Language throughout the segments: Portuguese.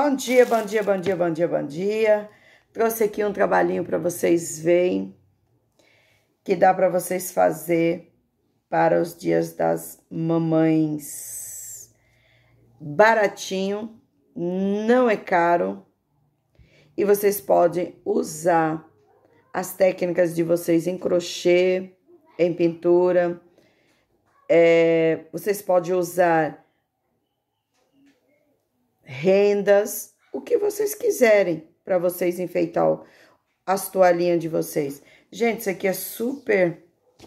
Bom dia, bom dia, bom dia, bom dia, bom dia. Trouxe aqui um trabalhinho para vocês verem que dá para vocês fazer para os dias das mamães. Baratinho, não é caro e vocês podem usar as técnicas de vocês em crochê, em pintura. É, vocês podem usar rendas, o que vocês quiserem para vocês enfeitar as toalhinhas de vocês. Gente, isso aqui é super,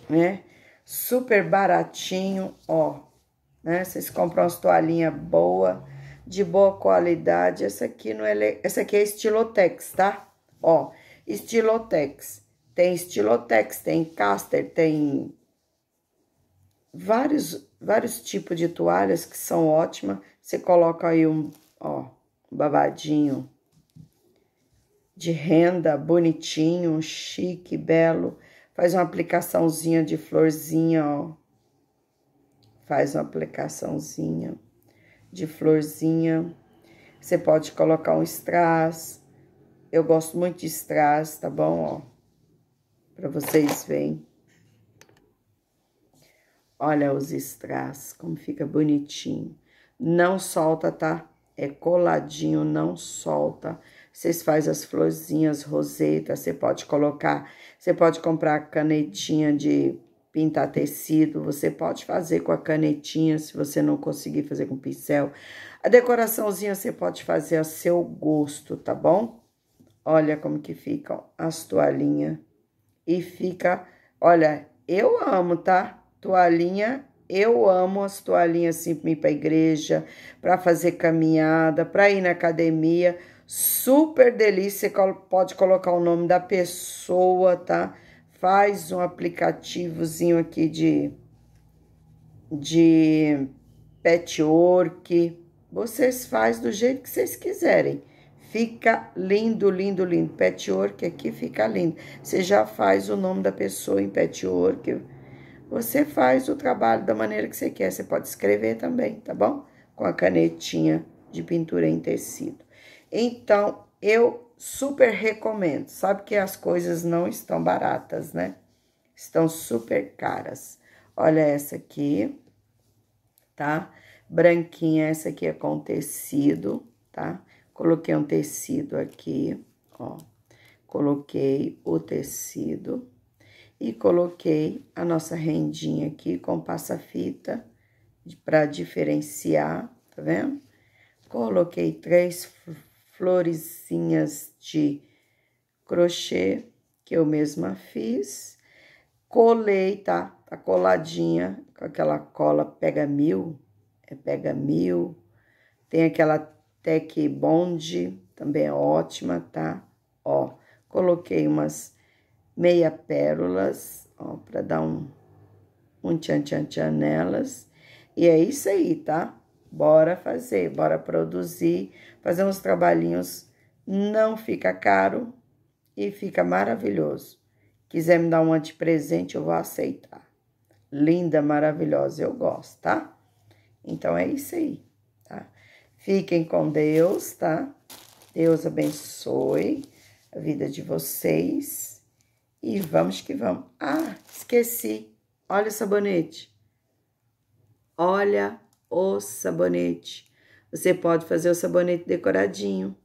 né? Super baratinho, ó. Né? Vocês compram as toalhinhas boa, de boa qualidade. Essa aqui não é, essa aqui é estilotex, tá? Ó, estilotex. Tem estilotex, tem caster, tem vários vários tipos de toalhas que são ótimas. Você coloca aí um ó, babadinho de renda, bonitinho, chique, belo. Faz uma aplicaçãozinha de florzinha, ó. Faz uma aplicaçãozinha de florzinha. Você pode colocar um strass. Eu gosto muito de strass, tá bom, ó? Pra vocês verem. Olha os strass, como fica bonitinho. Não solta, tá? é coladinho, não solta. Vocês faz as florzinhas, roseta, você pode colocar, você pode comprar canetinha de pintar tecido, você pode fazer com a canetinha, se você não conseguir fazer com pincel. A decoraçãozinha você pode fazer a seu gosto, tá bom? Olha como que ficam as toalhinhas. E fica, olha, eu amo, tá? Toalhinha eu amo as toalhinhas assim para ir para igreja, para fazer caminhada, para ir na academia. Super delícia, você pode colocar o nome da pessoa, tá? Faz um aplicativozinho aqui de de patchwork. Vocês faz do jeito que vocês quiserem. Fica lindo, lindo, lindo. Patchwork aqui fica lindo. Você já faz o nome da pessoa em patchwork você faz o trabalho da maneira que você quer. Você pode escrever também, tá bom? Com a canetinha de pintura em tecido. Então, eu super recomendo. Sabe que as coisas não estão baratas, né? Estão super caras. Olha essa aqui, tá? Branquinha, essa aqui é com tecido, tá? Coloquei um tecido aqui, ó. Coloquei o tecido, e coloquei a nossa rendinha aqui com passa-fita para diferenciar, tá vendo? Coloquei três florezinhas de crochê que eu mesma fiz, colei, tá? Tá coladinha com aquela cola pega mil, é pega mil, tem aquela Tec Bond, também é ótima, tá? Ó, coloquei umas meia pérolas, ó, para dar um, um tchan tchan tchan nelas. E é isso aí, tá? Bora fazer, bora produzir, fazer uns trabalhinhos, não fica caro e fica maravilhoso. Quiser me dar um antepresente, eu vou aceitar. Linda, maravilhosa, eu gosto, tá? Então é isso aí, tá? Fiquem com Deus, tá? Deus abençoe a vida de vocês. E vamos que vamos. Ah, esqueci. Olha o sabonete. Olha o sabonete. Você pode fazer o sabonete decoradinho,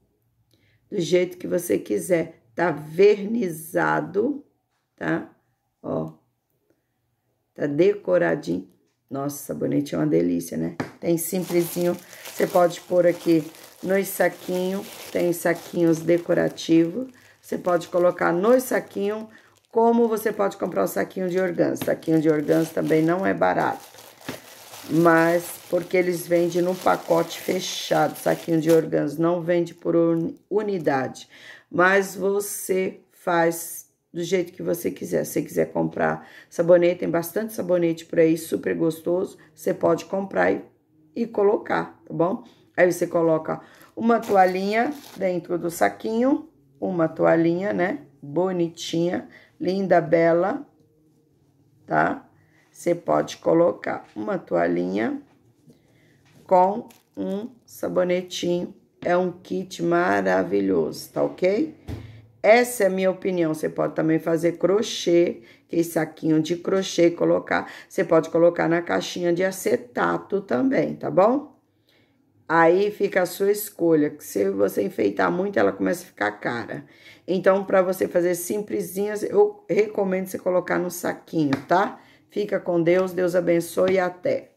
do jeito que você quiser. Tá vernizado, tá? Ó. Tá decoradinho. Nossa, sabonete é uma delícia, né? Tem simplesinho. Você pode pôr aqui nos saquinhos. Tem saquinhos decorativos. Você pode colocar nos saquinhos como você pode comprar o saquinho de organs? Saquinho de organs também não é barato, mas porque eles vendem no pacote fechado. Saquinho de organs não vende por unidade, mas você faz do jeito que você quiser. Se você quiser comprar sabonete, tem bastante sabonete por aí, super gostoso. Você pode comprar e, e colocar, tá bom? Aí você coloca uma toalhinha dentro do saquinho, uma toalhinha, né? Bonitinha linda, bela, tá? Você pode colocar uma toalhinha com um sabonetinho. É um kit maravilhoso, tá ok? Essa é a minha opinião. Você pode também fazer crochê, que é saquinho de crochê, colocar. Você pode colocar na caixinha de acetato também, tá bom? Aí fica a sua escolha, se você enfeitar muito, ela começa a ficar cara. Então, para você fazer simplesinhas, eu recomendo você colocar no saquinho, tá? Fica com Deus, Deus abençoe e até.